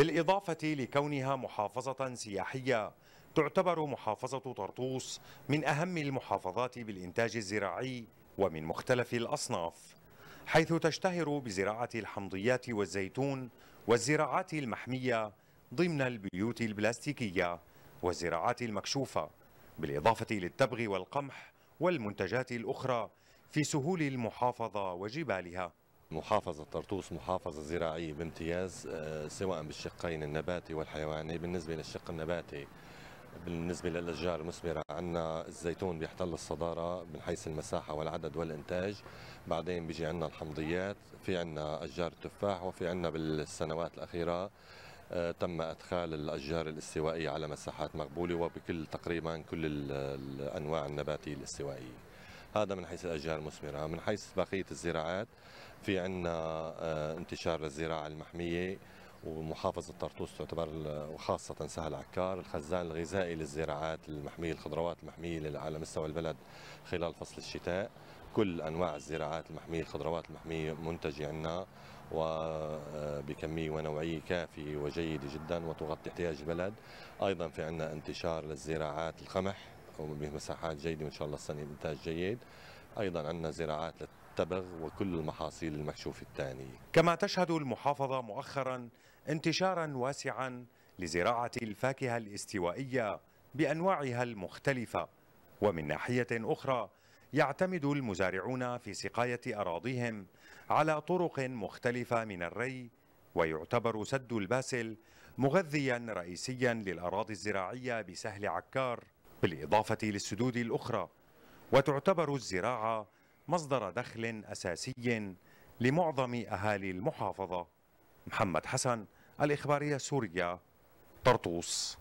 بالإضافة لكونها محافظة سياحية تعتبر محافظة طرطوس من أهم المحافظات بالإنتاج الزراعي ومن مختلف الأصناف حيث تشتهر بزراعة الحمضيات والزيتون والزراعات المحمية ضمن البيوت البلاستيكية والزراعات المكشوفة بالإضافة للتبغ والقمح والمنتجات الأخرى في سهول المحافظة وجبالها محافظة طرطوس محافظة زراعية بامتياز آه، سواء بالشقين النباتي والحيواني بالنسبة للشق النباتي بالنسبة للأشجار المثمرة عندنا الزيتون بيحتل الصدارة من حيث المساحة والعدد والإنتاج بعدين بيجي عندنا الحمضيات في عندنا أشجار التفاح وفي عندنا بالسنوات الأخيرة آه، تم ادخال الاشجار الاستوائيه على مساحات مقبوله وبكل تقريبا كل الأنواع النباتيه الاستوائيه هذا من حيث الأشجار المثمرة من حيث بقية الزراعات في عندنا آه، انتشار للزراعة المحمية ومحافظة طرطوس تعتبر وخاصة سهل عكار الخزان الغذائي للزراعات المحمية الخضروات المحمية على مستوى البلد خلال فصل الشتاء كل أنواع الزراعات المحمية الخضروات المحمية منتجة عندنا وبكمية آه، ونوعية كافية وجيدة جدا وتغطي احتياج البلد أيضا في عندنا انتشار للزراعات القمح قوم به مساحات جيده وان شاء الله السنه بانتاج جيد ايضا عندنا زراعات للتبغ وكل المحاصيل المكشوفه الثانيه كما تشهد المحافظه مؤخرا انتشارا واسعا لزراعه الفاكهه الاستوائيه بانواعها المختلفه ومن ناحيه اخرى يعتمد المزارعون في سقايه اراضيهم على طرق مختلفه من الري ويعتبر سد الباسل مغذيا رئيسيا للاراضي الزراعيه بسهل عكار بالإضافة للسدود الأخرى وتعتبر الزراعة مصدر دخل أساسي لمعظم أهالي المحافظة محمد حسن الإخبارية سوريا طرطوس